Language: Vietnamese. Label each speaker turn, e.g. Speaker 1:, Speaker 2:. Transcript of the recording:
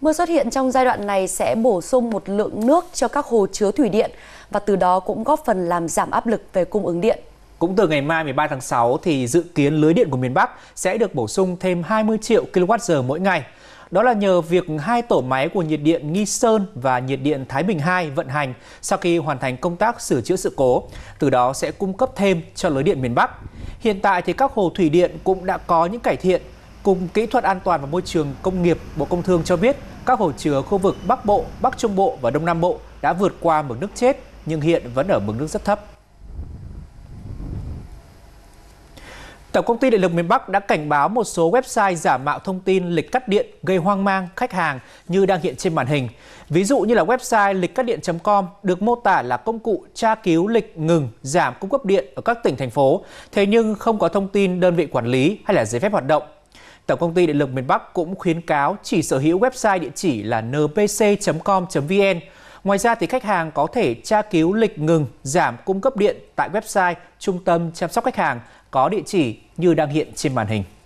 Speaker 1: Mưa xuất hiện trong giai đoạn này sẽ bổ sung một lượng nước cho các hồ chứa thủy điện và từ đó cũng góp phần làm giảm áp lực về cung ứng điện.
Speaker 2: Cũng từ ngày mai 13 tháng 6 thì dự kiến lưới điện của miền Bắc sẽ được bổ sung thêm 20 triệu kWh mỗi ngày. Đó là nhờ việc hai tổ máy của nhiệt điện Nghi Sơn và nhiệt điện Thái Bình 2 vận hành sau khi hoàn thành công tác sửa chữa sự cố, từ đó sẽ cung cấp thêm cho lưới điện miền Bắc. Hiện tại thì các hồ thủy điện cũng đã có những cải thiện Cục Kỹ thuật An toàn và Môi trường Công nghiệp Bộ Công Thương cho biết các hồ chứa khu vực Bắc Bộ, Bắc Trung Bộ và Đông Nam Bộ đã vượt qua mực nước chết nhưng hiện vẫn ở mực nước rất thấp. Tổng công ty Điện lực miền Bắc đã cảnh báo một số website giả mạo thông tin lịch cắt điện gây hoang mang khách hàng như đang hiện trên màn hình. Ví dụ như là website lịch cắt điện.com được mô tả là công cụ tra cứu lịch ngừng giảm cung cấp điện ở các tỉnh thành phố, thế nhưng không có thông tin đơn vị quản lý hay là giấy phép hoạt động Tổng công ty Điện lực miền Bắc cũng khuyến cáo chỉ sở hữu website địa chỉ là npc.com.vn. Ngoài ra thì khách hàng có thể tra cứu lịch ngừng giảm cung cấp điện tại website trung tâm chăm sóc khách hàng có địa chỉ như đang hiện trên màn hình.